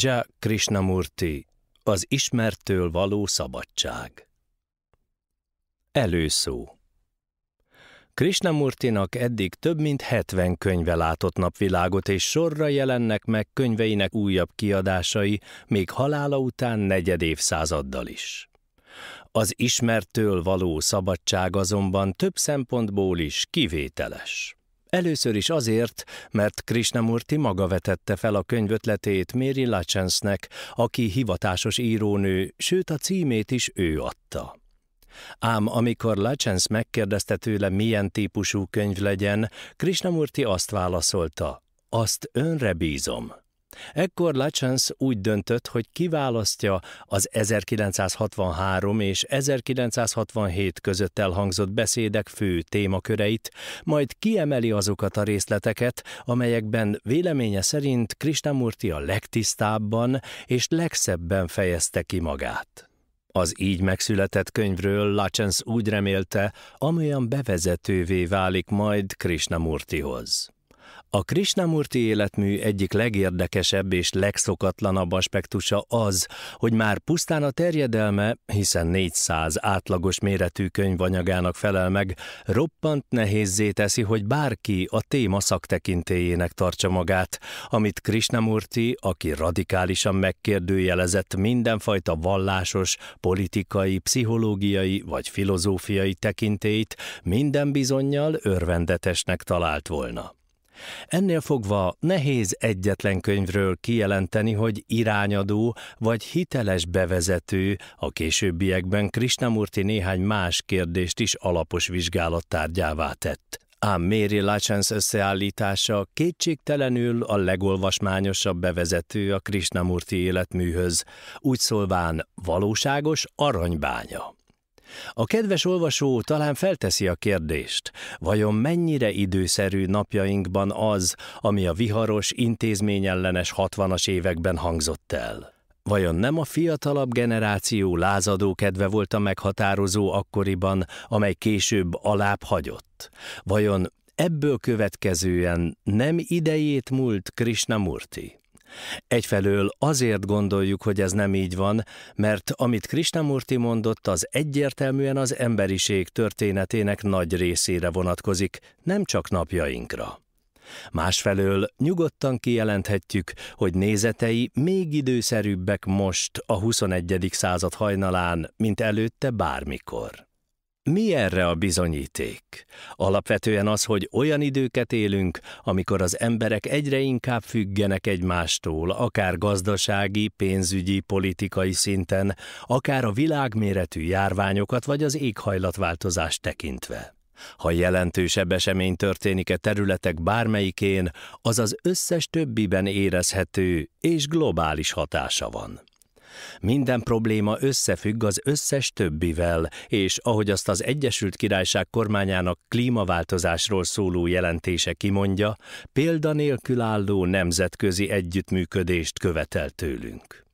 Ja Krishnamurti, az ismertől való szabadság. Előszó Krishnamurtinak eddig több mint 70 könyve látott napvilágot, és sorra jelennek meg könyveinek újabb kiadásai, még halála után negyed évszázaddal is. Az ismertől való szabadság azonban több szempontból is kivételes. Először is azért, mert Krishnamurti maga vetette fel a könyvötletét Mary Lachensnek, aki hivatásos írónő, sőt a címét is ő adta. Ám amikor Lachens megkérdezte tőle, milyen típusú könyv legyen, Krishnamurti azt válaszolta, azt önre bízom. Ekkor Lachance úgy döntött, hogy kiválasztja az 1963 és 1967 között elhangzott beszédek fő témaköreit, majd kiemeli azokat a részleteket, amelyekben véleménye szerint Krishnamurti a legtisztábban és legszebben fejezte ki magát. Az így megszületett könyvről Lachance úgy remélte, amolyan bevezetővé válik majd Krishnamurtihoz. A Krishnamurti életmű egyik legérdekesebb és legszokatlanabb aspektusa az, hogy már pusztán a terjedelme, hiszen 400 átlagos méretű könyvanyagának felel meg, roppant nehézzé teszi, hogy bárki a téma szaktekintéjének tartsa magát, amit Krishnamurti, aki radikálisan megkérdőjelezett mindenfajta vallásos, politikai, pszichológiai vagy filozófiai tekintélyt, minden bizonyal örvendetesnek talált volna. Ennél fogva nehéz egyetlen könyvről kijelenteni, hogy irányadó vagy hiteles bevezető, a későbbiekben Krisnamurti néhány más kérdést is alapos vizsgálattárgyává tett. Ám Mary Lachance összeállítása kétségtelenül a legolvasmányosabb bevezető a Krisnamurti életműhöz, úgy szólván valóságos aranybánya. A kedves olvasó talán felteszi a kérdést, vajon mennyire időszerű napjainkban az, ami a viharos, intézményellenes 60-as években hangzott el? Vajon nem a fiatalabb generáció lázadó kedve volt a meghatározó akkoriban, amely később alább hagyott? Vajon ebből következően nem idejét múlt Krishnamurti? Egyfelől azért gondoljuk, hogy ez nem így van, mert amit Krishnamurti mondott, az egyértelműen az emberiség történetének nagy részére vonatkozik, nem csak napjainkra. Másfelől nyugodtan kijelenthetjük, hogy nézetei még időszerűbbek most a 21. század hajnalán, mint előtte bármikor. Mi erre a bizonyíték? Alapvetően az, hogy olyan időket élünk, amikor az emberek egyre inkább függenek egymástól, akár gazdasági, pénzügyi, politikai szinten, akár a világméretű járványokat vagy az éghajlatváltozást tekintve. Ha jelentősebb esemény történik-e területek bármelyikén, az az összes többiben érezhető és globális hatása van. Minden probléma összefügg az összes többivel, és ahogy azt az Egyesült Királyság kormányának klímaváltozásról szóló jelentése kimondja, példanélkül álló nemzetközi együttműködést követel tőlünk.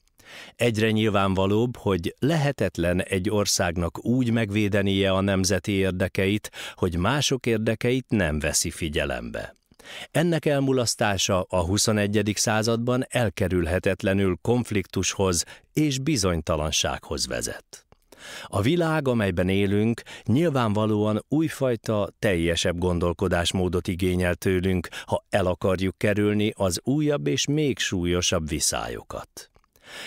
Egyre nyilvánvalóbb, hogy lehetetlen egy országnak úgy megvédenie a nemzeti érdekeit, hogy mások érdekeit nem veszi figyelembe. Ennek elmulasztása a 21. században elkerülhetetlenül konfliktushoz és bizonytalansághoz vezet. A világ, amelyben élünk, nyilvánvalóan újfajta, teljesebb gondolkodásmódot igényel tőlünk, ha el akarjuk kerülni az újabb és még súlyosabb viszályokat.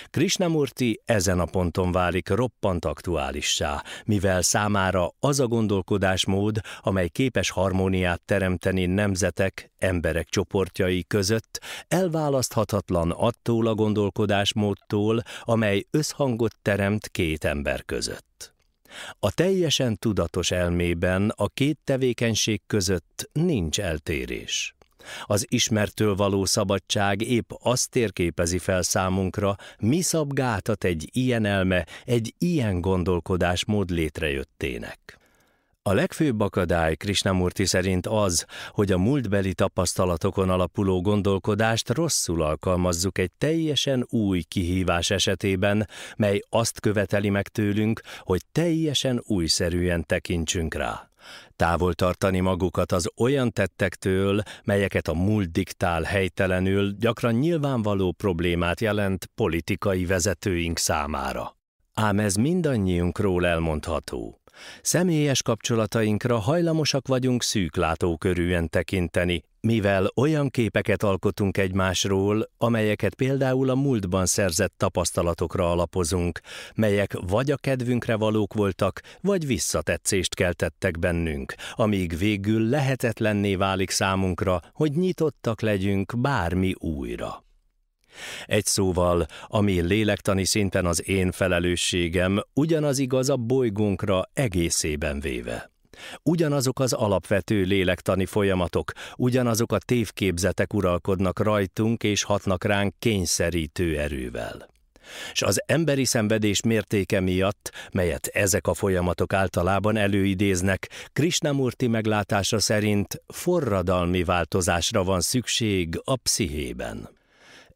Krishnamurti ezen a ponton válik roppant aktuálissá, mivel számára az a gondolkodásmód, amely képes harmóniát teremteni nemzetek, emberek csoportjai között, elválaszthatatlan attól a gondolkodásmódtól, amely összhangot teremt két ember között. A teljesen tudatos elmében a két tevékenység között nincs eltérés. Az ismertől való szabadság épp azt térképezi fel számunkra, mi szabgáltat egy ilyen elme, egy ilyen gondolkodásmód létrejöttének. A legfőbb akadály Krisnamurti szerint az, hogy a múltbeli tapasztalatokon alapuló gondolkodást rosszul alkalmazzuk egy teljesen új kihívás esetében, mely azt követeli meg tőlünk, hogy teljesen újszerűen tekintsünk rá. Távol tartani magukat az olyan tettektől, melyeket a múlt diktál helytelenül, gyakran nyilvánvaló problémát jelent politikai vezetőink számára. Ám ez mindannyiunkról elmondható. Személyes kapcsolatainkra hajlamosak vagyunk szűklátókörűen tekinteni, mivel olyan képeket alkotunk egymásról, amelyeket például a múltban szerzett tapasztalatokra alapozunk, melyek vagy a kedvünkre valók voltak, vagy visszatetszést keltettek bennünk, amíg végül lehetetlenné válik számunkra, hogy nyitottak legyünk bármi újra. Egy szóval, ami lélektani szinten az én felelősségem, ugyanaz igaz a bolygónkra egészében véve. Ugyanazok az alapvető lélektani folyamatok, ugyanazok a tévképzetek uralkodnak rajtunk és hatnak ránk kényszerítő erővel. S az emberi szenvedés mértéke miatt, melyet ezek a folyamatok általában előidéznek, Krisnamurti meglátása szerint forradalmi változásra van szükség a pszichében.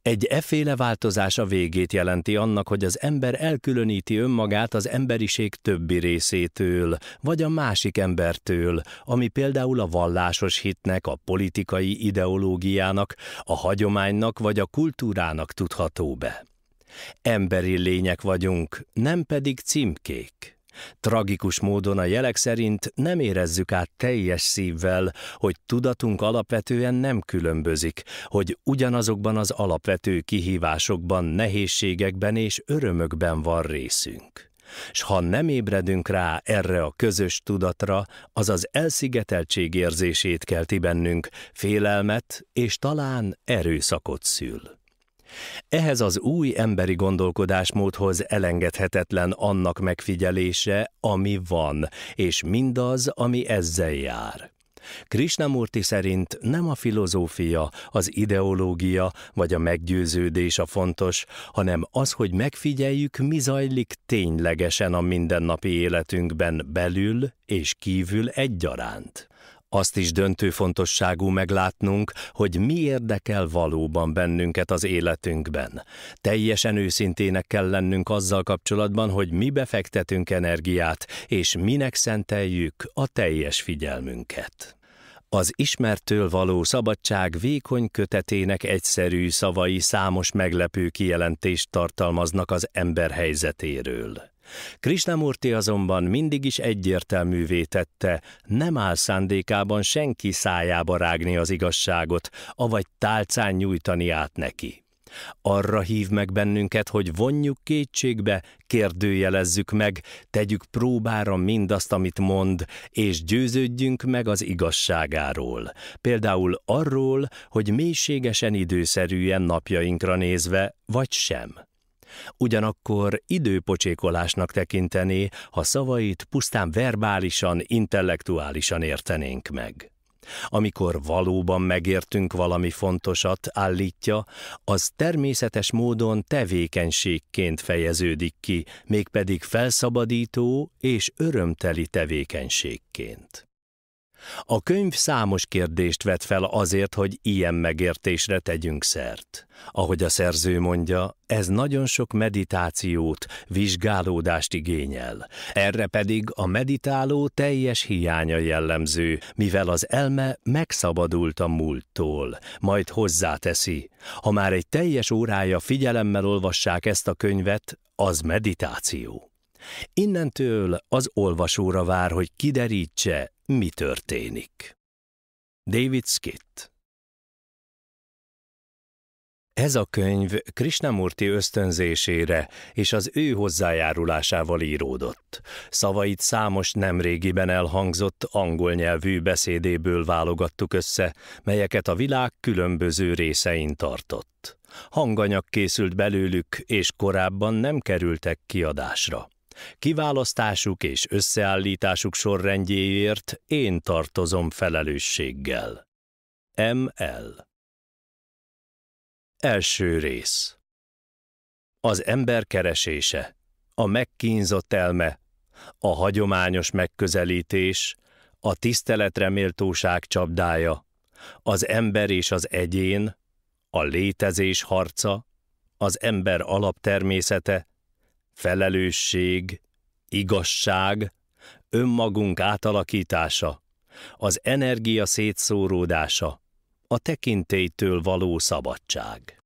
Egy eféle változás a végét jelenti annak, hogy az ember elkülöníti önmagát az emberiség többi részétől, vagy a másik embertől, ami például a vallásos hitnek, a politikai ideológiának, a hagyománynak vagy a kultúrának tudható be. Emberi lények vagyunk, nem pedig címkék. Tragikus módon a jelek szerint nem érezzük át teljes szívvel, hogy tudatunk alapvetően nem különbözik, hogy ugyanazokban az alapvető kihívásokban, nehézségekben és örömökben van részünk. S ha nem ébredünk rá erre a közös tudatra, az az elszigeteltség érzését kelti bennünk, félelmet és talán erőszakot szül. Ehhez az új emberi gondolkodásmódhoz elengedhetetlen annak megfigyelése, ami van, és mindaz, ami ezzel jár. Krishnamurti szerint nem a filozófia, az ideológia vagy a meggyőződés a fontos, hanem az, hogy megfigyeljük, mi zajlik ténylegesen a mindennapi életünkben belül és kívül egyaránt. Azt is döntő fontosságú meglátnunk, hogy mi érdekel valóban bennünket az életünkben. Teljesen őszintének kell lennünk azzal kapcsolatban, hogy mi befektetünk energiát, és minek szenteljük a teljes figyelmünket. Az ismertől való szabadság vékony kötetének egyszerű szavai számos meglepő kijelentést tartalmaznak az ember helyzetéről. Krisnamurti azonban mindig is egyértelművé tette, nem áll szándékában senki szájába rágni az igazságot, avagy tálcán nyújtani át neki. Arra hív meg bennünket, hogy vonjuk kétségbe, kérdőjelezzük meg, tegyük próbára mindazt, amit mond, és győződjünk meg az igazságáról. Például arról, hogy mélységesen időszerűen napjainkra nézve, vagy sem. Ugyanakkor időpocsékolásnak tekinteni, ha szavait pusztán verbálisan, intellektuálisan értenénk meg. Amikor valóban megértünk valami fontosat, állítja, az természetes módon tevékenységként fejeződik ki, mégpedig felszabadító és örömteli tevékenységként. A könyv számos kérdést vet fel azért, hogy ilyen megértésre tegyünk szert. Ahogy a szerző mondja, ez nagyon sok meditációt, vizsgálódást igényel. Erre pedig a meditáló teljes hiánya jellemző, mivel az elme megszabadult a múlttól, majd hozzáteszi. Ha már egy teljes órája figyelemmel olvassák ezt a könyvet, az meditáció. Innentől az olvasóra vár, hogy kiderítse, mi történik. David Skitt ez a könyv Krishnamurti ösztönzésére és az ő hozzájárulásával íródott. Szavait számos nemrégiben elhangzott angol nyelvű beszédéből válogattuk össze, melyeket a világ különböző részein tartott. Hanganyag készült belőlük, és korábban nem kerültek kiadásra. Kiválasztásuk és összeállításuk sorrendjéért én tartozom felelősséggel. M.L. Első rész Az ember keresése, a megkínzott elme, a hagyományos megközelítés, a tiszteletre méltóság csapdája, az ember és az egyén, a létezés harca, az ember alaptermészete, felelősség, igazság, önmagunk átalakítása, az energia szétszóródása, a tekintélytől való szabadság.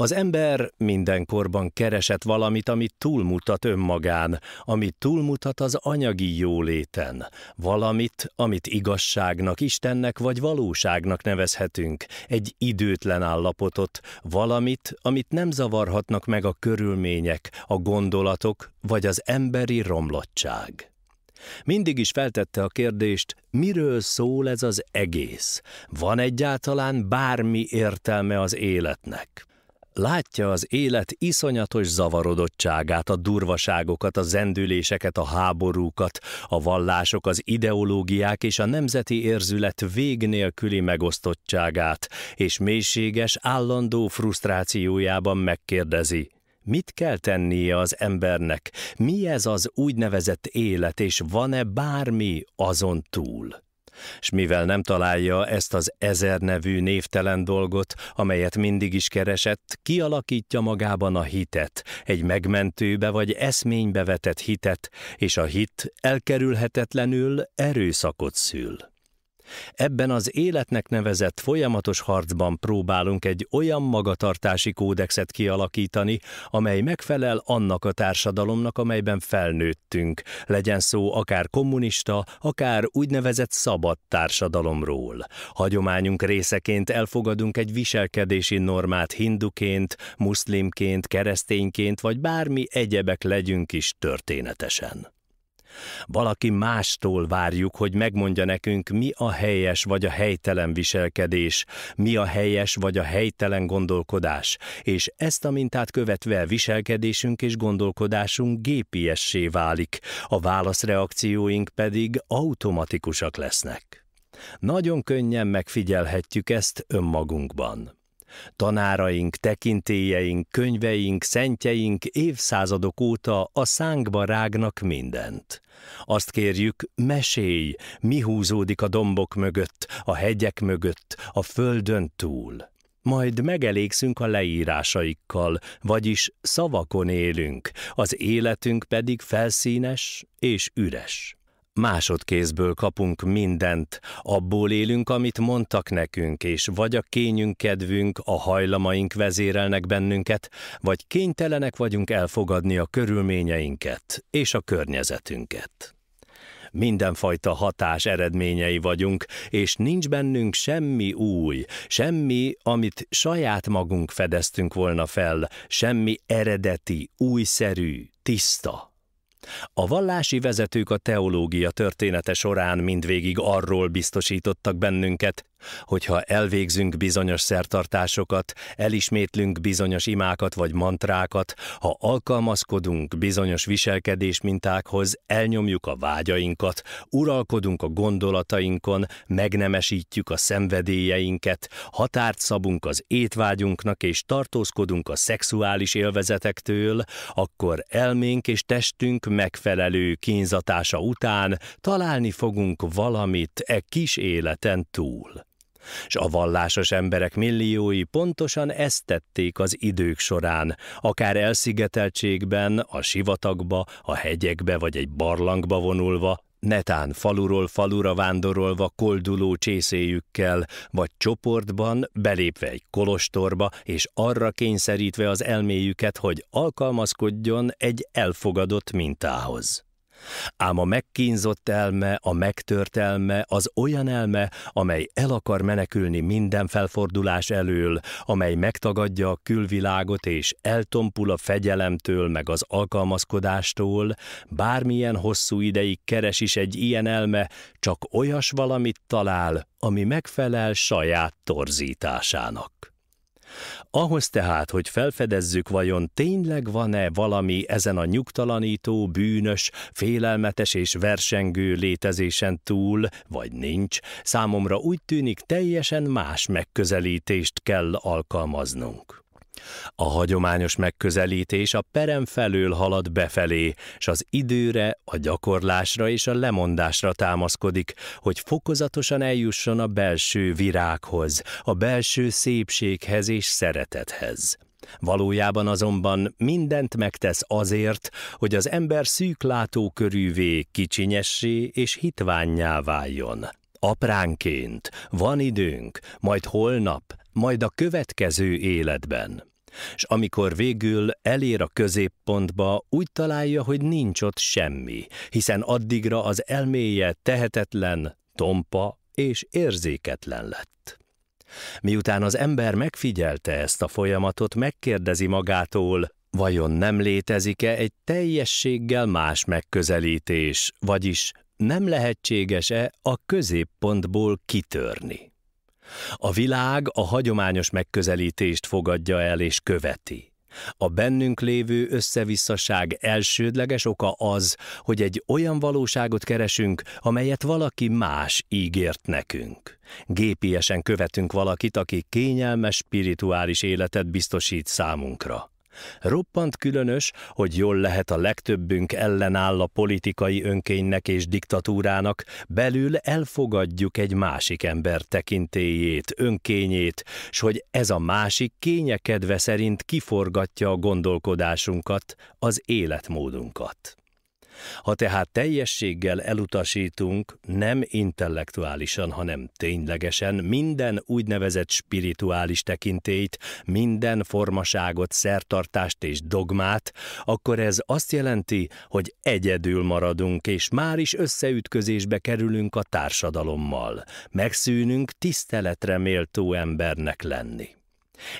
Az ember mindenkorban keresett valamit, ami túlmutat önmagán, ami túlmutat az anyagi jóléten, valamit, amit igazságnak, Istennek vagy valóságnak nevezhetünk, egy időtlen állapotot, valamit, amit nem zavarhatnak meg a körülmények, a gondolatok vagy az emberi romlottság. Mindig is feltette a kérdést, miről szól ez az egész? Van egyáltalán bármi értelme az életnek? Látja az élet iszonyatos zavarodottságát, a durvaságokat, a zendüléseket, a háborúkat, a vallások, az ideológiák és a nemzeti érzület vég nélküli megosztottságát, és mélységes, állandó frusztrációjában megkérdezi. Mit kell tennie az embernek? Mi ez az úgynevezett élet, és van-e bármi azon túl? S mivel nem találja ezt az ezer nevű névtelen dolgot, amelyet mindig is keresett, kialakítja magában a hitet, egy megmentőbe vagy eszménybe vetett hitet, és a hit elkerülhetetlenül erőszakot szül. Ebben az életnek nevezett folyamatos harcban próbálunk egy olyan magatartási kódexet kialakítani, amely megfelel annak a társadalomnak, amelyben felnőttünk, legyen szó akár kommunista, akár úgynevezett szabad társadalomról. Hagyományunk részeként elfogadunk egy viselkedési normát hinduként, muszlimként, keresztényként vagy bármi egyebek legyünk is történetesen. Valaki mástól várjuk, hogy megmondja nekünk, mi a helyes vagy a helytelen viselkedés, mi a helyes vagy a helytelen gondolkodás, és ezt a mintát követve viselkedésünk és gondolkodásunk gépiessé válik, a válaszreakcióink pedig automatikusak lesznek. Nagyon könnyen megfigyelhetjük ezt önmagunkban. Tanáraink, tekintélyeink, könyveink, szentjeink évszázadok óta a szánkba rágnak mindent. Azt kérjük, mesélj, mi húzódik a dombok mögött, a hegyek mögött, a földön túl. Majd megelégszünk a leírásaikkal, vagyis szavakon élünk, az életünk pedig felszínes és üres. Másodkézből kapunk mindent, abból élünk, amit mondtak nekünk, és vagy a kényünk, kedvünk, a hajlamaink vezérelnek bennünket, vagy kénytelenek vagyunk elfogadni a körülményeinket és a környezetünket. Mindenfajta hatás eredményei vagyunk, és nincs bennünk semmi új, semmi, amit saját magunk fedeztünk volna fel, semmi eredeti, újszerű, tiszta. A vallási vezetők a teológia története során mindvégig arról biztosítottak bennünket, Hogyha elvégzünk bizonyos szertartásokat, elismétlünk bizonyos imákat vagy mantrákat, ha alkalmazkodunk bizonyos viselkedés mintákhoz, elnyomjuk a vágyainkat, uralkodunk a gondolatainkon, megnemesítjük a szenvedélyeinket, határt szabunk az étvágyunknak és tartózkodunk a szexuális élvezetektől, akkor elménk és testünk megfelelő kínzatása után találni fogunk valamit e kis életen túl és a vallásos emberek milliói pontosan ezt tették az idők során, akár elszigeteltségben, a sivatagba, a hegyekbe vagy egy barlangba vonulva, netán faluról falura vándorolva kolduló csészéjükkel, vagy csoportban belépve egy kolostorba, és arra kényszerítve az elméjüket, hogy alkalmazkodjon egy elfogadott mintához. Ám a megkínzott elme, a megtört elme az olyan elme, amely el akar menekülni minden felfordulás elől, amely megtagadja a külvilágot és eltompul a fegyelemtől meg az alkalmazkodástól, bármilyen hosszú ideig keres is egy ilyen elme, csak olyas valamit talál, ami megfelel saját torzításának. Ahhoz tehát, hogy felfedezzük, vajon tényleg van-e valami ezen a nyugtalanító, bűnös, félelmetes és versengő létezésen túl, vagy nincs, számomra úgy tűnik teljesen más megközelítést kell alkalmaznunk. A hagyományos megközelítés a perem felől halad befelé, és az időre, a gyakorlásra és a lemondásra támaszkodik, hogy fokozatosan eljusson a belső virághoz, a belső szépséghez és szeretethez. Valójában azonban mindent megtesz azért, hogy az ember szűk látókörűvé, kicsinyessé és hitványá váljon. Apránként, van időnk, majd holnap, majd a következő életben. És amikor végül elér a középpontba, úgy találja, hogy nincs ott semmi, hiszen addigra az elméje tehetetlen, tompa és érzéketlen lett. Miután az ember megfigyelte ezt a folyamatot, megkérdezi magától, vajon nem létezik-e egy teljességgel más megközelítés, vagyis nem lehetséges-e a középpontból kitörni. A világ a hagyományos megközelítést fogadja el és követi. A bennünk lévő összevisszaság elsődleges oka az, hogy egy olyan valóságot keresünk, amelyet valaki más ígért nekünk. Gépiesen követünk valakit, aki kényelmes spirituális életet biztosít számunkra. Roppant különös, hogy jól lehet a legtöbbünk ellenáll a politikai önkénynek és diktatúrának, belül elfogadjuk egy másik ember tekintélyét, önkényét, s hogy ez a másik kényekedve szerint kiforgatja a gondolkodásunkat, az életmódunkat. Ha tehát teljességgel elutasítunk, nem intellektuálisan, hanem ténylegesen minden úgynevezett spirituális tekintélyt, minden formaságot, szertartást és dogmát, akkor ez azt jelenti, hogy egyedül maradunk, és már is összeütközésbe kerülünk a társadalommal. Megszűnünk tiszteletre méltó embernek lenni.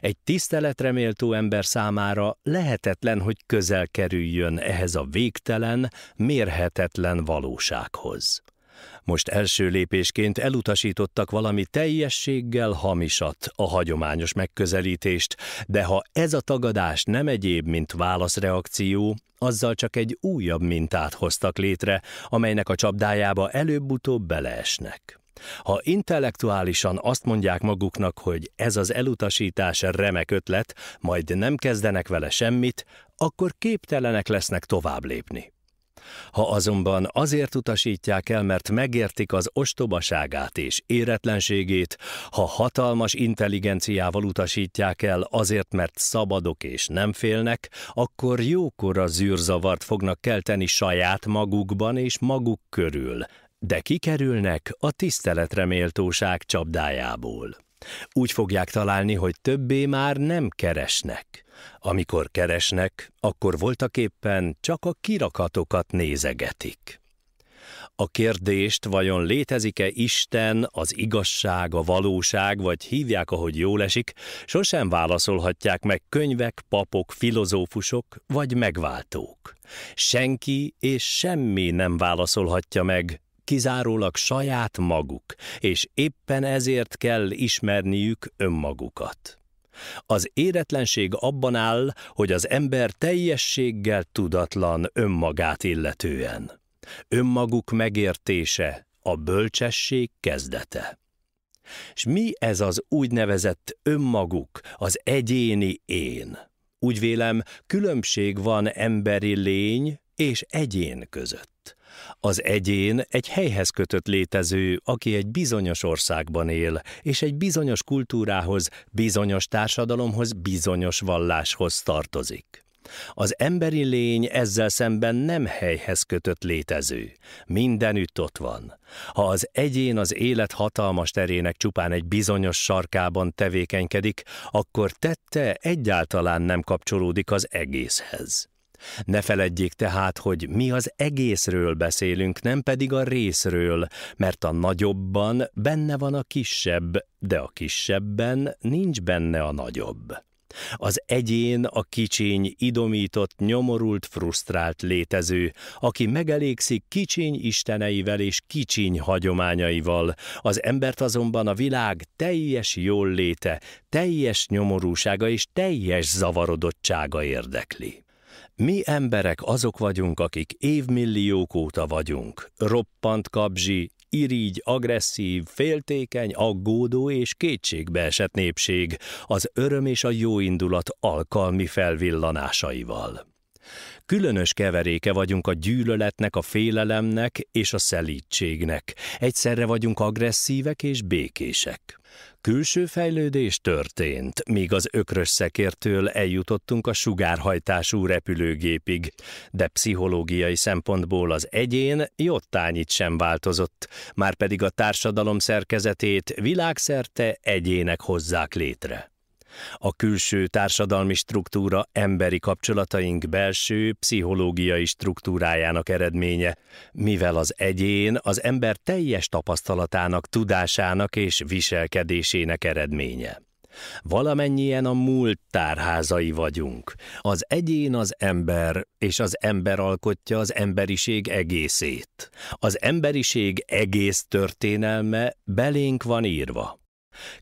Egy tiszteletreméltó ember számára lehetetlen, hogy közel kerüljön ehhez a végtelen, mérhetetlen valósághoz. Most első lépésként elutasítottak valami teljességgel hamisat, a hagyományos megközelítést, de ha ez a tagadás nem egyéb, mint válaszreakció, azzal csak egy újabb mintát hoztak létre, amelynek a csapdájába előbb-utóbb beleesnek. Ha intellektuálisan azt mondják maguknak, hogy ez az elutasítás remek ötlet, majd nem kezdenek vele semmit, akkor képtelenek lesznek tovább lépni. Ha azonban azért utasítják el, mert megértik az ostobaságát és éretlenségét, ha hatalmas intelligenciával utasítják el azért, mert szabadok és nem félnek, akkor jókora zűrzavart fognak kelteni saját magukban és maguk körül, de kikerülnek a tiszteletreméltóság csapdájából. Úgy fogják találni, hogy többé már nem keresnek. Amikor keresnek, akkor voltaképpen csak a kirakatokat nézegetik. A kérdést, vajon létezik-e Isten, az igazság, a valóság, vagy hívják, ahogy jól esik, sosem válaszolhatják meg könyvek, papok, filozófusok vagy megváltók. Senki és semmi nem válaszolhatja meg kizárólag saját maguk, és éppen ezért kell ismerniük önmagukat. Az éretlenség abban áll, hogy az ember teljességgel tudatlan önmagát illetően. Önmaguk megértése a bölcsesség kezdete. És mi ez az úgynevezett önmaguk, az egyéni én? Úgy vélem, különbség van emberi lény és egyén között. Az egyén egy helyhez kötött létező, aki egy bizonyos országban él, és egy bizonyos kultúrához, bizonyos társadalomhoz, bizonyos valláshoz tartozik. Az emberi lény ezzel szemben nem helyhez kötött létező. Mindenütt ott van. Ha az egyén az élet hatalmas terének csupán egy bizonyos sarkában tevékenykedik, akkor tette egyáltalán nem kapcsolódik az egészhez. Ne feledjék tehát, hogy mi az egészről beszélünk, nem pedig a részről, mert a nagyobban benne van a kisebb, de a kisebben nincs benne a nagyobb. Az egyén a kicsiny, idomított, nyomorult, frusztrált létező, aki megelégszik kicsiny isteneivel és kicsiny hagyományaival, az embert azonban a világ teljes léte, teljes nyomorúsága és teljes zavarodottsága érdekli. Mi emberek azok vagyunk, akik évmilliók óta vagyunk. Roppant kapzsi, irigy, agresszív, féltékeny, aggódó és kétségbeesett népség az öröm és a jó indulat alkalmi felvillanásaival. Különös keveréke vagyunk a gyűlöletnek, a félelemnek és a szelítségnek. Egyszerre vagyunk agresszívek és békések. Külső fejlődés történt, míg az ökrös szekértől eljutottunk a sugárhajtású repülőgépig, de pszichológiai szempontból az egyén jottányit sem változott, már pedig a társadalom szerkezetét világszerte egyének hozzák létre. A külső társadalmi struktúra emberi kapcsolataink belső pszichológiai struktúrájának eredménye, mivel az egyén az ember teljes tapasztalatának, tudásának és viselkedésének eredménye. Valamennyien a múlt tárházai vagyunk. Az egyén az ember, és az ember alkotja az emberiség egészét. Az emberiség egész történelme belénk van írva.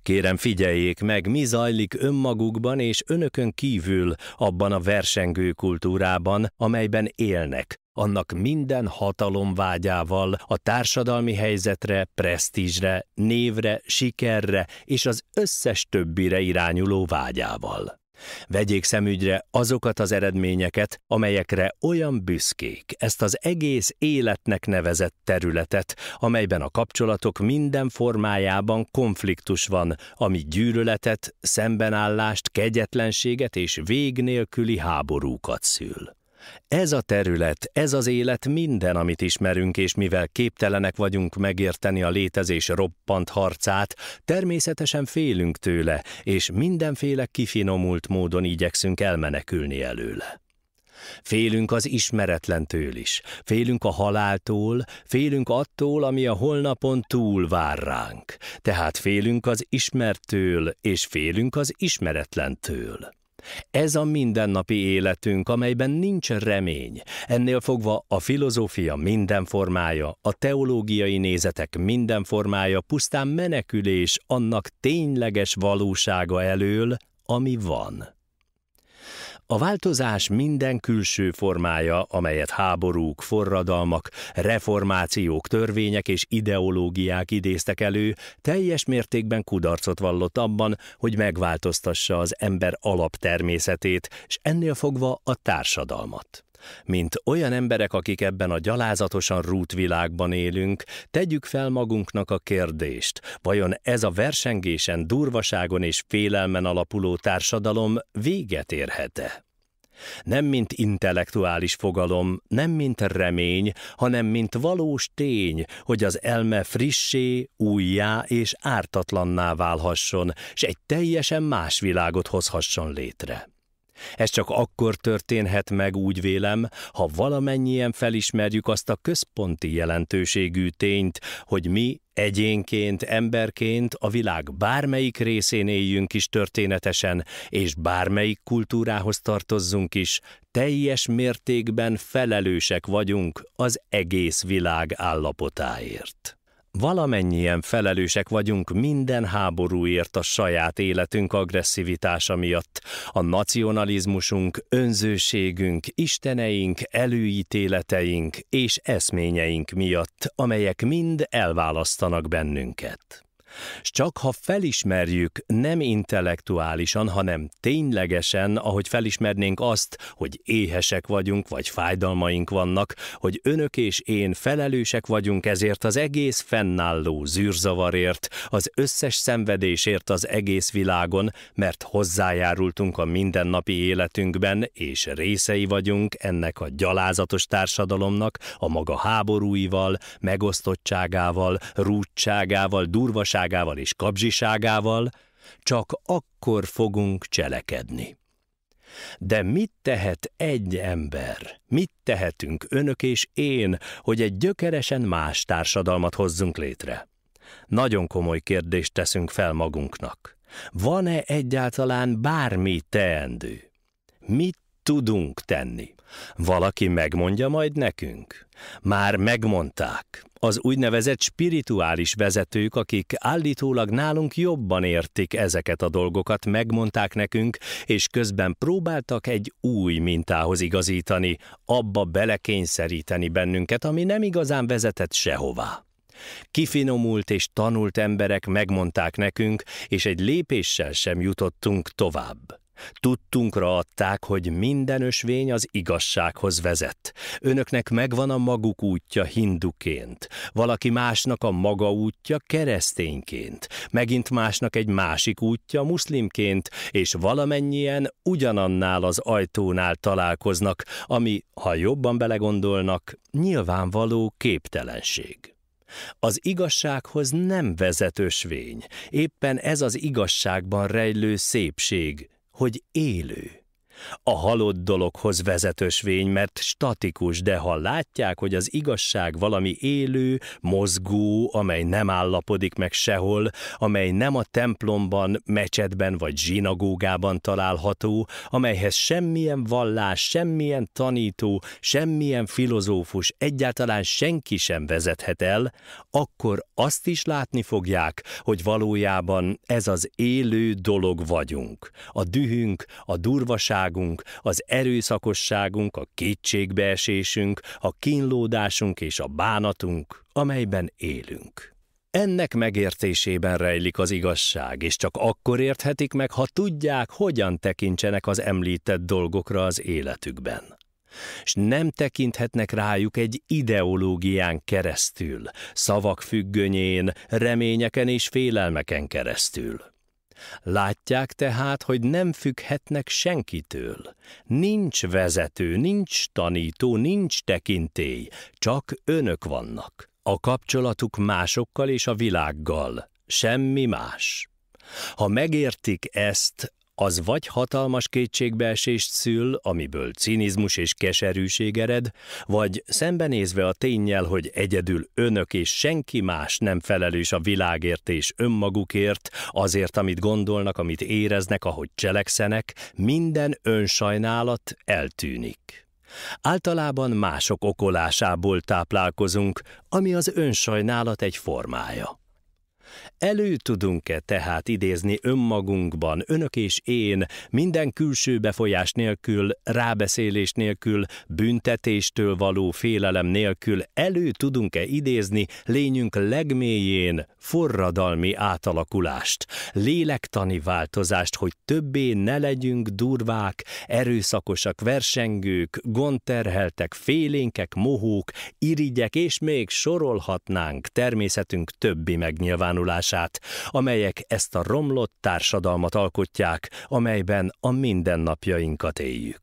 Kérem figyeljék meg, mi zajlik önmagukban és önökön kívül abban a versengő kultúrában, amelyben élnek, annak minden hatalom vágyával, a társadalmi helyzetre, presztízsre, névre, sikerre és az összes többire irányuló vágyával. Vegyék szemügyre azokat az eredményeket, amelyekre olyan büszkék ezt az egész életnek nevezett területet, amelyben a kapcsolatok minden formájában konfliktus van, ami gyűlöletet, szembenállást, kegyetlenséget és vég nélküli háborúkat szül. Ez a terület, ez az élet minden, amit ismerünk, és mivel képtelenek vagyunk megérteni a létezés roppant harcát, természetesen félünk tőle, és mindenféle kifinomult módon igyekszünk elmenekülni előle. Félünk az ismeretlentől is, félünk a haláltól, félünk attól, ami a holnapon túl vár ránk. Tehát félünk az ismertől, és félünk az ismeretlentől. Ez a mindennapi életünk, amelyben nincs remény. Ennél fogva a filozófia minden formája, a teológiai nézetek minden formája pusztán menekülés annak tényleges valósága elől, ami van. A változás minden külső formája, amelyet háborúk, forradalmak, reformációk, törvények és ideológiák idéztek elő, teljes mértékben kudarcot vallott abban, hogy megváltoztassa az ember alaptermészetét, és ennél fogva a társadalmat. Mint olyan emberek, akik ebben a gyalázatosan rút világban élünk, tegyük fel magunknak a kérdést, vajon ez a versengésen, durvaságon és félelmen alapuló társadalom véget érhet-e? Nem mint intellektuális fogalom, nem mint remény, hanem mint valós tény, hogy az elme frissé, újjá és ártatlanná válhasson, s egy teljesen más világot hozhasson létre. Ez csak akkor történhet meg, úgy vélem, ha valamennyien felismerjük azt a központi jelentőségű tényt, hogy mi egyénként, emberként a világ bármelyik részén éljünk is történetesen, és bármelyik kultúrához tartozzunk is, teljes mértékben felelősek vagyunk az egész világ állapotáért valamennyien felelősek vagyunk minden háborúért a saját életünk agresszivitása miatt, a nacionalizmusunk, önzőségünk, isteneink, előítéleteink és eszményeink miatt, amelyek mind elválasztanak bennünket. S csak ha felismerjük nem intellektuálisan, hanem ténylegesen, ahogy felismernénk azt, hogy éhesek vagyunk, vagy fájdalmaink vannak, hogy önök és én felelősek vagyunk ezért az egész fennálló zűrzavarért, az összes szenvedésért az egész világon, mert hozzájárultunk a mindennapi életünkben, és részei vagyunk ennek a gyalázatos társadalomnak, a maga háborúival, megosztottságával, rúdságával, durvaságával, butaságával és kapzsiságával, csak akkor fogunk cselekedni. De mit tehet egy ember, mit tehetünk önök és én, hogy egy gyökeresen más társadalmat hozzunk létre? Nagyon komoly kérdést teszünk fel magunknak. Van-e egyáltalán bármi teendő? Mit tudunk tenni? Valaki megmondja majd nekünk. Már megmondták. Az úgynevezett spirituális vezetők, akik állítólag nálunk jobban értik ezeket a dolgokat, megmondták nekünk, és közben próbáltak egy új mintához igazítani, abba belekényszeríteni bennünket, ami nem igazán vezetett sehová. Kifinomult és tanult emberek megmondták nekünk, és egy lépéssel sem jutottunk tovább. Tudtunkra adták, hogy minden ösvény az igazsághoz vezet. Önöknek megvan a maguk útja hinduként, valaki másnak a maga útja keresztényként, megint másnak egy másik útja muszlimként, és valamennyien ugyanannál az ajtónál találkoznak, ami, ha jobban belegondolnak, nyilvánvaló képtelenség. Az igazsághoz nem vezetősvény, éppen ez az igazságban rejlő szépség, hogy élő. A halott dologhoz vezetősvény, mert statikus, de ha látják, hogy az igazság valami élő, mozgó, amely nem állapodik meg sehol, amely nem a templomban, mecsetben vagy zsinagógában található, amelyhez semmilyen vallás, semmilyen tanító, semmilyen filozófus, egyáltalán senki sem vezethet el, akkor azt is látni fogják, hogy valójában ez az élő dolog vagyunk. A dühünk, a durvaság, gyávaságunk, az erőszakosságunk, a kétségbeesésünk, a kínlódásunk és a bánatunk, amelyben élünk. Ennek megértésében rejlik az igazság, és csak akkor érthetik meg, ha tudják, hogyan tekintsenek az említett dolgokra az életükben. És nem tekinthetnek rájuk egy ideológián keresztül, szavak függönyén, reményeken és félelmeken keresztül. Látják tehát, hogy nem függhetnek senkitől. Nincs vezető, nincs tanító, nincs tekintély, csak önök vannak. A kapcsolatuk másokkal és a világgal, semmi más. Ha megértik ezt, az vagy hatalmas kétségbeesést szül, amiből cinizmus és keserűség ered, vagy szembenézve a tényel, hogy egyedül önök és senki más nem felelős a világért és önmagukért, azért, amit gondolnak, amit éreznek, ahogy cselekszenek, minden önsajnálat eltűnik. Általában mások okolásából táplálkozunk, ami az önsajnálat egy formája. Elő tudunk-e tehát idézni önmagunkban, önök és én, minden külső befolyás nélkül, rábeszélés nélkül, büntetéstől való félelem nélkül, elő tudunk-e idézni lényünk legmélyén forradalmi átalakulást, lélektani változást, hogy többé ne legyünk durvák, erőszakosak versengők, gondterheltek, félénkek, mohók, irigyek, és még sorolhatnánk természetünk többi megnyilvánulását hatását, amelyek ezt a romlott társadalmat alkotják, amelyben a mindennapjainkat éljük.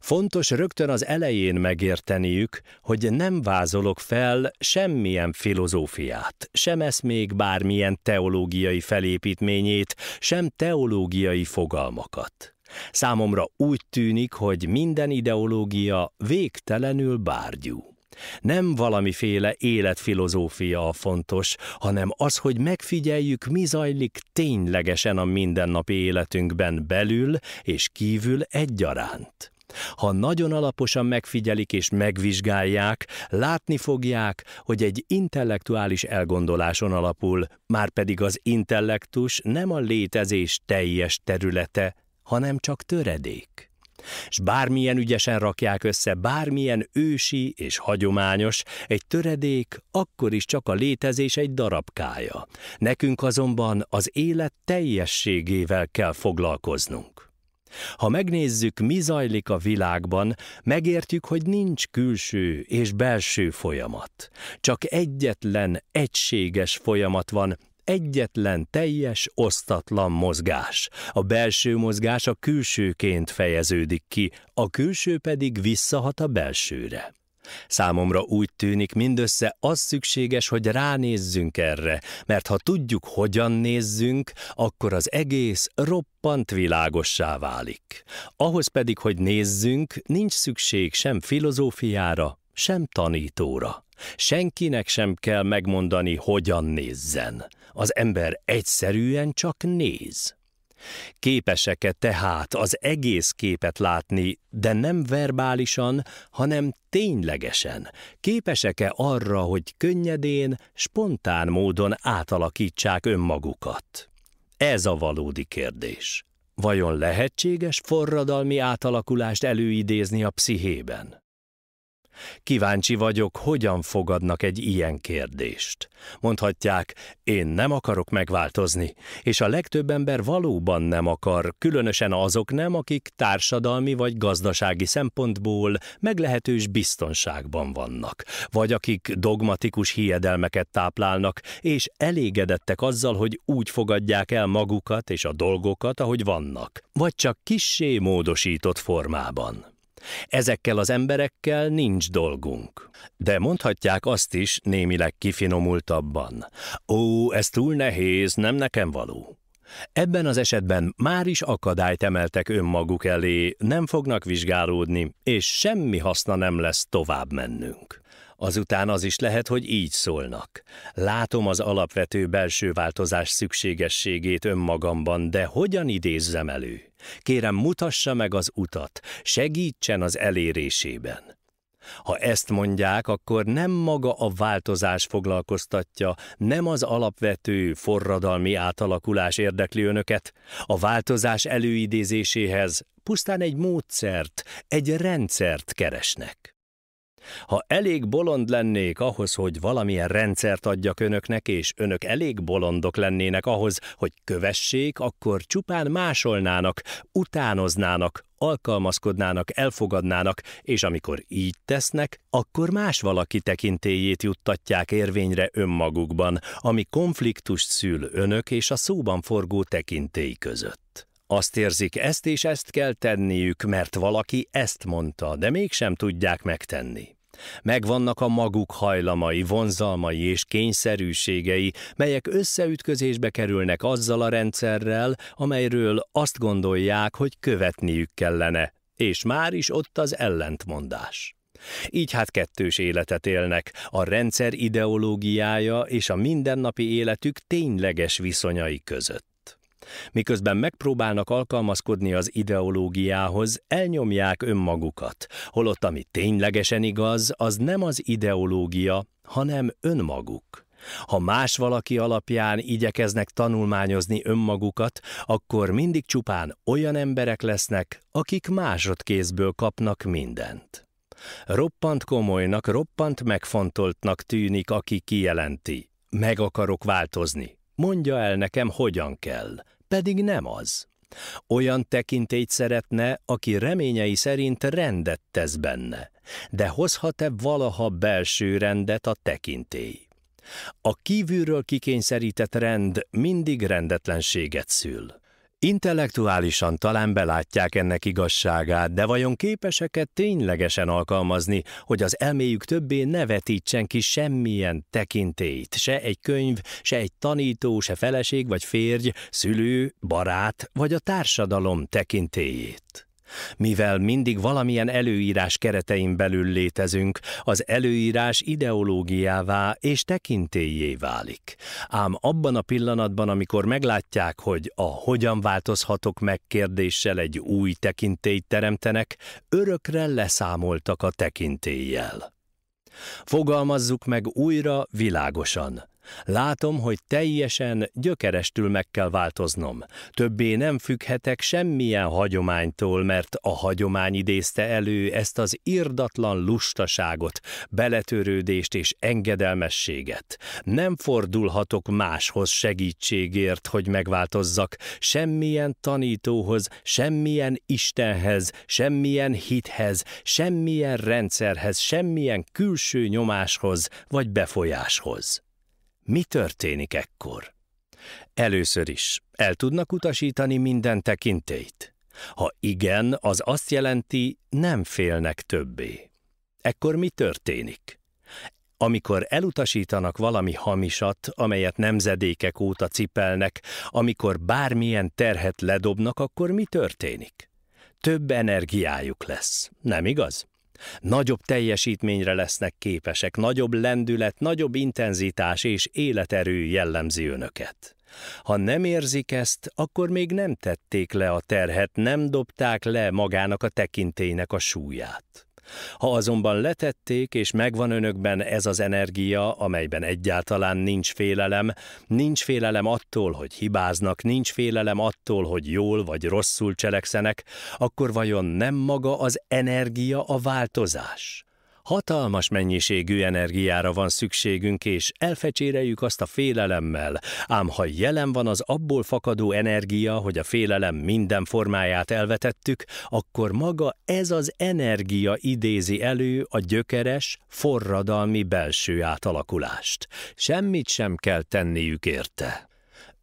Fontos rögtön az elején megérteniük, hogy nem vázolok fel semmilyen filozófiát, sem eszmék bármilyen teológiai felépítményét, sem teológiai fogalmakat. Számomra úgy tűnik, hogy minden ideológia végtelenül bárgyú. Nem valamiféle életfilozófia a fontos, hanem az, hogy megfigyeljük, mi zajlik ténylegesen a mindennapi életünkben belül és kívül egyaránt. Ha nagyon alaposan megfigyelik és megvizsgálják, látni fogják, hogy egy intellektuális elgondoláson alapul, már pedig az intellektus nem a létezés teljes területe, hanem csak töredék. S bármilyen ügyesen rakják össze, bármilyen ősi és hagyományos, egy töredék akkor is csak a létezés egy darabkája. Nekünk azonban az élet teljességével kell foglalkoznunk. Ha megnézzük, mi zajlik a világban, megértjük, hogy nincs külső és belső folyamat. Csak egyetlen egységes folyamat van, egyetlen teljes, osztatlan mozgás. A belső mozgás a külsőként fejeződik ki, a külső pedig visszahat a belsőre. Számomra úgy tűnik, mindössze az szükséges, hogy ránézzünk erre, mert ha tudjuk, hogyan nézzünk, akkor az egész roppant világossá válik. Ahhoz pedig, hogy nézzünk, nincs szükség sem filozófiára, sem tanítóra. Senkinek sem kell megmondani, hogyan nézzen az ember egyszerűen csak néz. Képesek-e tehát az egész képet látni, de nem verbálisan, hanem ténylegesen? Képesek-e arra, hogy könnyedén, spontán módon átalakítsák önmagukat? Ez a valódi kérdés. Vajon lehetséges forradalmi átalakulást előidézni a pszichében? Kíváncsi vagyok, hogyan fogadnak egy ilyen kérdést. Mondhatják, én nem akarok megváltozni, és a legtöbb ember valóban nem akar, különösen azok nem, akik társadalmi vagy gazdasági szempontból meglehetős biztonságban vannak, vagy akik dogmatikus hiedelmeket táplálnak, és elégedettek azzal, hogy úgy fogadják el magukat és a dolgokat, ahogy vannak, vagy csak kissé módosított formában. Ezekkel az emberekkel nincs dolgunk. De mondhatják azt is némileg kifinomultabban. Ó, ez túl nehéz, nem nekem való. Ebben az esetben már is akadályt emeltek önmaguk elé, nem fognak vizsgálódni, és semmi haszna nem lesz tovább mennünk. Azután az is lehet, hogy így szólnak. Látom az alapvető belső változás szükségességét önmagamban, de hogyan idézzem elő? Kérem, mutassa meg az utat, segítsen az elérésében. Ha ezt mondják, akkor nem maga a változás foglalkoztatja, nem az alapvető forradalmi átalakulás érdekli önöket. A változás előidézéséhez pusztán egy módszert, egy rendszert keresnek. Ha elég bolond lennék ahhoz, hogy valamilyen rendszert adjak önöknek, és önök elég bolondok lennének ahhoz, hogy kövessék, akkor csupán másolnának, utánoznának, alkalmazkodnának, elfogadnának, és amikor így tesznek, akkor más valaki tekintélyét juttatják érvényre önmagukban, ami konfliktust szül önök és a szóban forgó tekintély között. Azt érzik, ezt és ezt kell tenniük, mert valaki ezt mondta, de mégsem tudják megtenni. Megvannak a maguk hajlamai, vonzalmai és kényszerűségei, melyek összeütközésbe kerülnek azzal a rendszerrel, amelyről azt gondolják, hogy követniük kellene, és már is ott az ellentmondás. Így hát kettős életet élnek, a rendszer ideológiája és a mindennapi életük tényleges viszonyai között. Miközben megpróbálnak alkalmazkodni az ideológiához, elnyomják önmagukat, holott ami ténylegesen igaz, az nem az ideológia, hanem önmaguk. Ha más valaki alapján igyekeznek tanulmányozni önmagukat, akkor mindig csupán olyan emberek lesznek, akik másodkézből kapnak mindent. Roppant komolynak, roppant megfontoltnak tűnik, aki kijelenti. Meg akarok változni. Mondja el nekem, hogyan kell pedig nem az. Olyan tekintélyt szeretne, aki reményei szerint rendet tesz benne, de hozhat-e valaha belső rendet a tekintély? A kívülről kikényszerített rend mindig rendetlenséget szül. Intellektuálisan talán belátják ennek igazságát, de vajon képeseket ténylegesen alkalmazni, hogy az elméjük többé ne vetítsen ki semmilyen tekintélyt, se egy könyv, se egy tanító, se feleség vagy férj, szülő, barát vagy a társadalom tekintélyét? Mivel mindig valamilyen előírás keretein belül létezünk, az előírás ideológiává és tekintélyé válik. Ám abban a pillanatban, amikor meglátják, hogy a hogyan változhatok meg kérdéssel egy új tekintélyt teremtenek, örökre leszámoltak a tekintéllyel. Fogalmazzuk meg újra világosan. Látom, hogy teljesen gyökerestül meg kell változnom. Többé nem függhetek semmilyen hagyománytól, mert a hagyomány idézte elő ezt az irdatlan lustaságot, beletörődést és engedelmességet. Nem fordulhatok máshoz segítségért, hogy megváltozzak, semmilyen tanítóhoz, semmilyen Istenhez, semmilyen hithez, semmilyen rendszerhez, semmilyen külső nyomáshoz vagy befolyáshoz. Mi történik ekkor? Először is, el tudnak utasítani minden tekintélyt? Ha igen, az azt jelenti, nem félnek többé. Ekkor mi történik? Amikor elutasítanak valami hamisat, amelyet nemzedékek óta cipelnek, amikor bármilyen terhet ledobnak, akkor mi történik? Több energiájuk lesz, nem igaz? Nagyobb teljesítményre lesznek képesek, nagyobb lendület, nagyobb intenzitás és életerő jellemzi önöket. Ha nem érzik ezt, akkor még nem tették le a terhet, nem dobták le magának a tekintélynek a súlyát. Ha azonban letették, és megvan önökben ez az energia, amelyben egyáltalán nincs félelem, nincs félelem attól, hogy hibáznak, nincs félelem attól, hogy jól vagy rosszul cselekszenek, akkor vajon nem maga az energia a változás? Hatalmas mennyiségű energiára van szükségünk, és elfecséreljük azt a félelemmel, ám ha jelen van az abból fakadó energia, hogy a félelem minden formáját elvetettük, akkor maga ez az energia idézi elő a gyökeres, forradalmi belső átalakulást. Semmit sem kell tenniük érte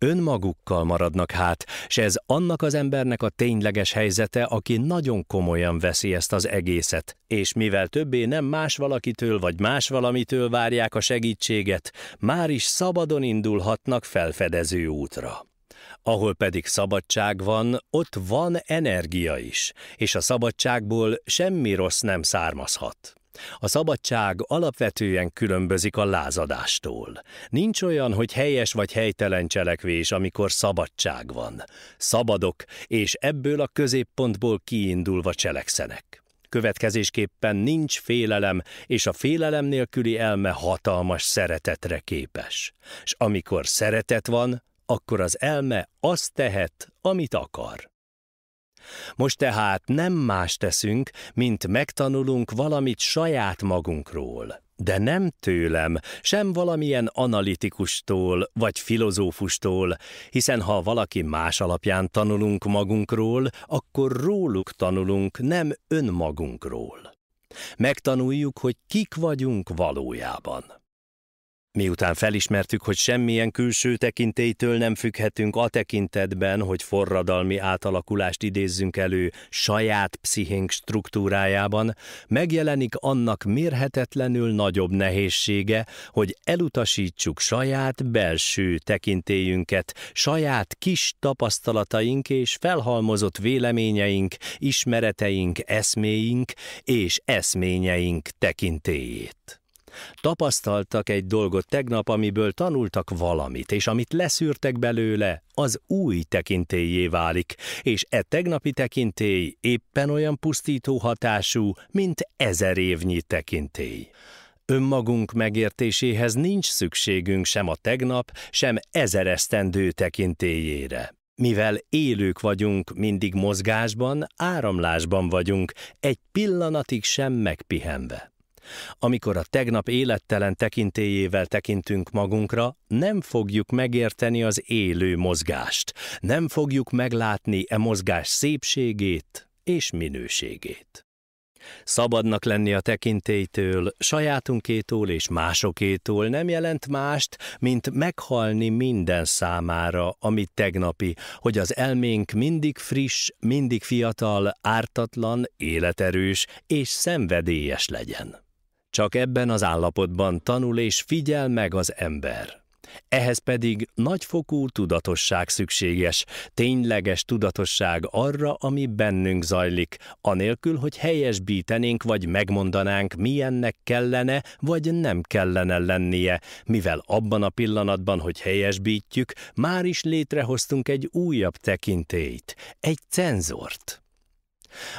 önmagukkal maradnak hát, s ez annak az embernek a tényleges helyzete, aki nagyon komolyan veszi ezt az egészet, és mivel többé nem más valakitől vagy más valamitől várják a segítséget, már is szabadon indulhatnak felfedező útra. Ahol pedig szabadság van, ott van energia is, és a szabadságból semmi rossz nem származhat. A szabadság alapvetően különbözik a lázadástól. Nincs olyan, hogy helyes vagy helytelen cselekvés, amikor szabadság van. Szabadok, és ebből a középpontból kiindulva cselekszenek. Következésképpen nincs félelem, és a félelem nélküli elme hatalmas szeretetre képes. S amikor szeretet van, akkor az elme azt tehet, amit akar. Most tehát nem más teszünk, mint megtanulunk valamit saját magunkról, de nem tőlem, sem valamilyen analitikustól vagy filozófustól, hiszen ha valaki más alapján tanulunk magunkról, akkor róluk tanulunk, nem önmagunkról. Megtanuljuk, hogy kik vagyunk valójában. Miután felismertük, hogy semmilyen külső tekintélytől nem függhetünk a tekintetben, hogy forradalmi átalakulást idézzünk elő saját pszichénk struktúrájában, megjelenik annak mérhetetlenül nagyobb nehézsége, hogy elutasítsuk saját belső tekintélyünket, saját kis tapasztalataink és felhalmozott véleményeink, ismereteink, eszméink és eszményeink tekintélyét. Tapasztaltak egy dolgot tegnap, amiből tanultak valamit, és amit leszűrtek belőle, az új tekintélyé válik, és e tegnapi tekintély éppen olyan pusztító hatású, mint ezer évnyi tekintély. Önmagunk megértéséhez nincs szükségünk sem a tegnap, sem ezer esztendő tekintélyére. Mivel élők vagyunk, mindig mozgásban, áramlásban vagyunk, egy pillanatig sem megpihenve. Amikor a tegnap élettelen tekintéjével tekintünk magunkra, nem fogjuk megérteni az élő mozgást, nem fogjuk meglátni e mozgás szépségét és minőségét. Szabadnak lenni a tekintélytől, sajátunkétól és másokétól nem jelent mást, mint meghalni minden számára, amit tegnapi, hogy az elménk mindig friss, mindig fiatal, ártatlan, életerős és szenvedélyes legyen. Csak ebben az állapotban tanul és figyel meg az ember. Ehhez pedig nagyfokú tudatosság szükséges, tényleges tudatosság arra, ami bennünk zajlik, anélkül, hogy helyesbítenénk vagy megmondanánk, milyennek kellene vagy nem kellene lennie, mivel abban a pillanatban, hogy helyesbítjük, már is létrehoztunk egy újabb tekintélyt, egy cenzort.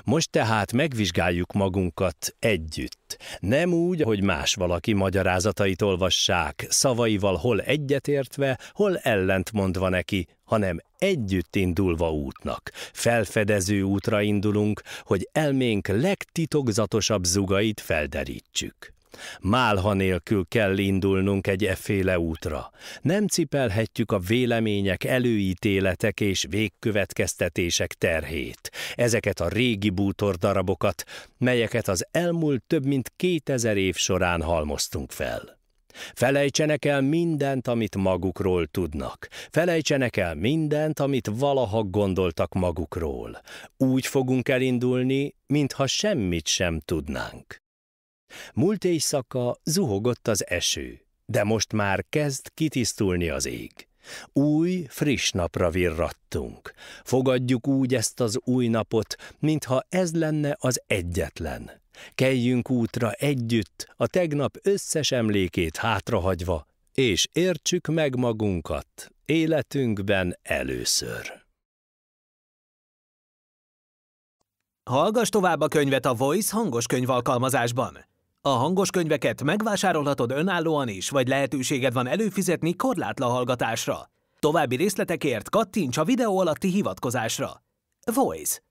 Most tehát megvizsgáljuk magunkat együtt. Nem úgy, hogy más valaki magyarázatait olvassák, szavaival hol egyetértve, hol ellentmondva neki, hanem együtt indulva útnak. Felfedező útra indulunk, hogy elménk legtitokzatosabb zugait felderítsük. Málha nélkül kell indulnunk egy efféle útra. Nem cipelhetjük a vélemények, előítéletek és végkövetkeztetések terhét. Ezeket a régi bútor darabokat, melyeket az elmúlt több mint 2000 év során halmoztunk fel. Felejtsenek el mindent, amit magukról tudnak. Felejtsenek el mindent, amit valaha gondoltak magukról. Úgy fogunk elindulni, mintha semmit sem tudnánk. Múlt éjszaka zuhogott az eső, de most már kezd kitisztulni az ég. Új, friss napra virrattunk. Fogadjuk úgy ezt az új napot, mintha ez lenne az egyetlen. Keljünk útra együtt, a tegnap összes emlékét hátrahagyva, és értsük meg magunkat életünkben először. Hallgass tovább a könyvet a Voice hangos könyv alkalmazásban. A hangos könyveket megvásárolhatod önállóan is, vagy lehetőséged van előfizetni korlátla hallgatásra. További részletekért kattints a videó alatti hivatkozásra. Voice